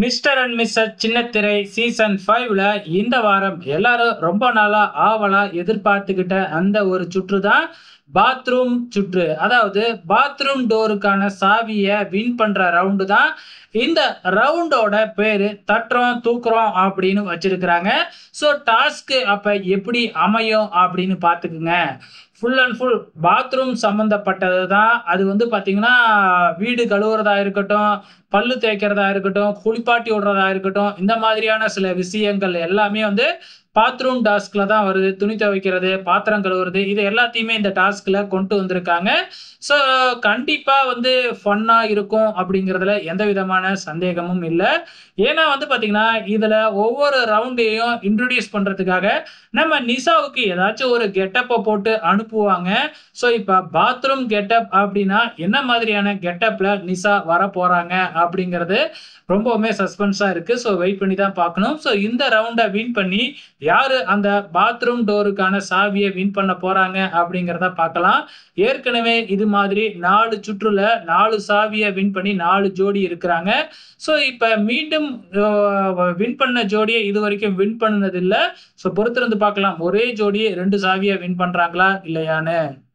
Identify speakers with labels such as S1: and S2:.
S1: mister and missus சின்னத்திரை season ஃபைவ்ல இந்த வாரம் எல்லாரும் ரொம்ப நாளா ஆவலா எதிர்பார்த்துக்கிட்ட அந்த ஒரு சுற்று தான் பாத்ரூம் சுற்று அதாவது பாத்ரூம் டோருக்கான சாவியை வின் பண்ற ரவுண்டு தான் இந்த ரவுண்டோட பேரு தட்டுறோம் தூக்குறோம் அப்படின்னு வச்சிருக்கிறாங்க ஸோ டாஸ்க்கு அப்ப எப்படி அமையும் அப்படின்னு பார்த்துக்குங்க ஃபுல் அண்ட் ஃபுல் பாத்ரூம் சம்மந்தப்பட்டது தான் அது வந்து பார்த்தீங்கன்னா வீடு கழுவுறதா இருக்கட்டும் பல்லு தேய்க்கிறதா இருக்கட்டும் குளிப்பாட்டி விடுறதா இருக்கட்டும் இந்த மாதிரியான சில விஷயங்கள் எல்லாமே வந்து பாத்ரூம் டாஸ்க்ல தான் வருது துணி துவைக்கிறது பாத்திரம் கழுவுறது இது எல்லாத்தையுமே இந்த டாஸ்க்ல கொண்டு வந்திருக்காங்க ஸோ கண்டிப்பாக வந்து ஃபன்னாக இருக்கும் அப்படிங்கிறதுல எந்த விதமான சந்தேகமும் இல்லை ஏன்னா வந்து பார்த்தீங்கன்னா இதில் ஒவ்வொரு ரவுண்டையும் இன்ட்ரடியூஸ் பண்ணுறதுக்காக நம்ம நிசாவுக்கு ஏதாச்சும் ஒரு கெட்டப்பை போட்டு அனுப்புவாங்க ஸோ இப்போ பாத்ரூம் கெட்டப் அப்படின்னா என்ன மாதிரியான கெட்டப்பில் நிசா வர போகிறாங்க அப்படிங்கிறது ரொம்பவுமே சஸ்பென்ஸாக இருக்குது ஸோ வெயிட் பண்ணி தான் பார்க்கணும் ஸோ இந்த ரவுண்டை வின் பண்ணி யாரு அந்த பாத்ரூம் டோருக்கான சாவியை வின் பண்ண போறாங்க அப்படிங்கிறத பார்க்கலாம் ஏற்கனவே இது மாதிரி நாலு சுற்றுல நாலு சாவியை வின் பண்ணி நாலு ஜோடி இருக்கிறாங்க ஸோ இப்போ மீண்டும் வின் பண்ண ஜோடியை இது வரைக்கும் வின் பண்ணதில்லை ஸோ பொறுத்திருந்து பார்க்கலாம் ஒரே ஜோடியை ரெண்டு சாவியை வின் பண்ணுறாங்களா இல்லையான்னு